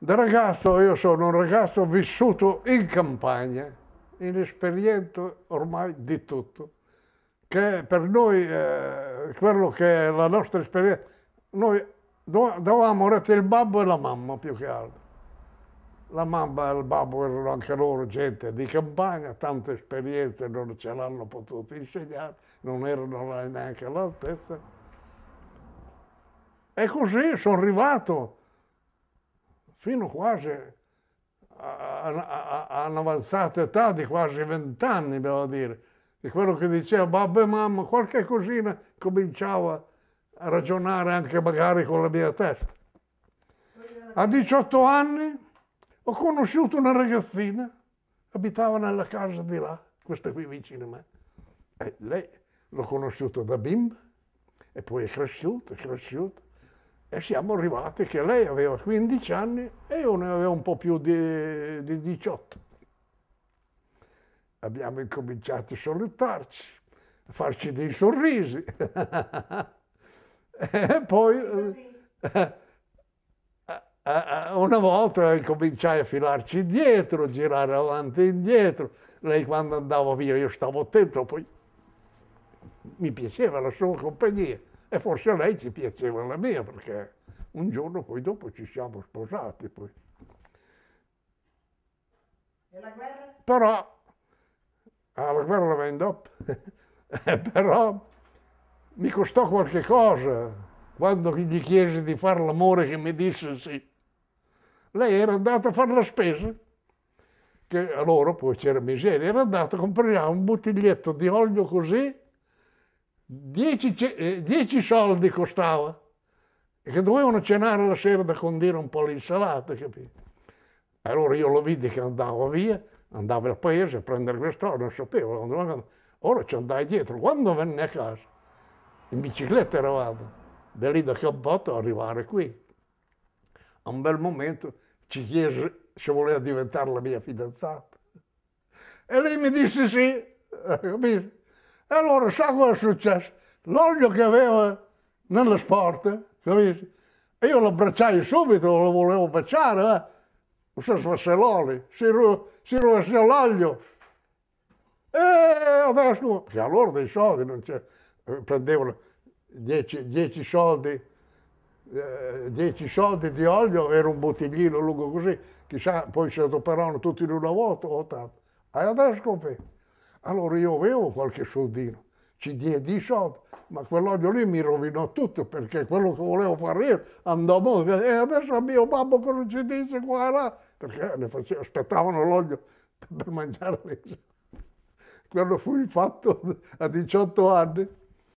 Da ragazzo, io sono un ragazzo vissuto in campagna, inesperiente ormai di tutto, che per noi, eh, quello che è la nostra esperienza, noi dovevamo morire il babbo e la mamma più che altro. La mamma e il babbo erano anche loro gente di campagna, tante esperienze non ce l'hanno potuto insegnare, non erano neanche all'altezza. E così sono arrivato fino quasi a, un'avanzata età di quasi vent'anni, devo dire. E quello che diceva babbo e mamma, qualche cosina cominciava a ragionare anche magari con la mia testa. A 18 anni ho conosciuto una ragazzina, abitava nella casa di là, questa qui vicino a me. E lei l'ho conosciuta da bimba e poi è cresciuta, è cresciuta e siamo arrivati che lei aveva 15 anni e io ne avevo un po' più di, di 18. Abbiamo incominciato a salutarci, a farci dei sorrisi. e poi eh, eh, eh, una volta incominciai a filarci indietro, girare avanti e indietro. Lei quando andava via io stavo attento, poi mi piaceva la sua compagnia. E forse a lei ci piaceva la mia, perché un giorno poi dopo ci siamo sposati. Poi. E la guerra? Però, ah, la guerra la vendo, però mi costò qualche cosa quando gli chiesi di fare l'amore che mi disse sì. Lei era andata a fare la spesa, che a loro poi c'era miseria, era andata a comprare un bottiglietto di olio così 10, 10 eh, soldi costava e che dovevano cenare la sera da condire un po' l'insalata, capito? Allora io lo vidi che andava via, andava al paese a prendere questo, non sapevo, non ora ci andai dietro. Quando venne a casa, in bicicletta eravamo, da lì da Cabbotto arrivare qui. A un bel momento ci chiese se voleva diventare la mia fidanzata. E lei mi disse sì, eh, capito? E allora sa cosa è successo? L'olio che aveva nelle sporte, capisci? E io l'abbracciai subito, lo volevo baciare, eh? Se fosse l'olio, si, ru- si rovescia l'olio. E adesso, che allora dei soldi non c'è, eh, prendevano 10 soldi, 10 eh, soldi di olio, era un bottiglino lungo così, chissà, poi si adoperavano tutti in una volta, o tanto. E adesso come? Allora io avevo qualche soldino, ci diedi i soldi, ma quell'olio lì mi rovinò tutto perché quello che volevo fare io andò molto. E adesso a mio babbo cosa ci dice qua e là? Perché facevo, aspettavano l'olio per mangiare lì. Quello fu il fatto a 18 anni.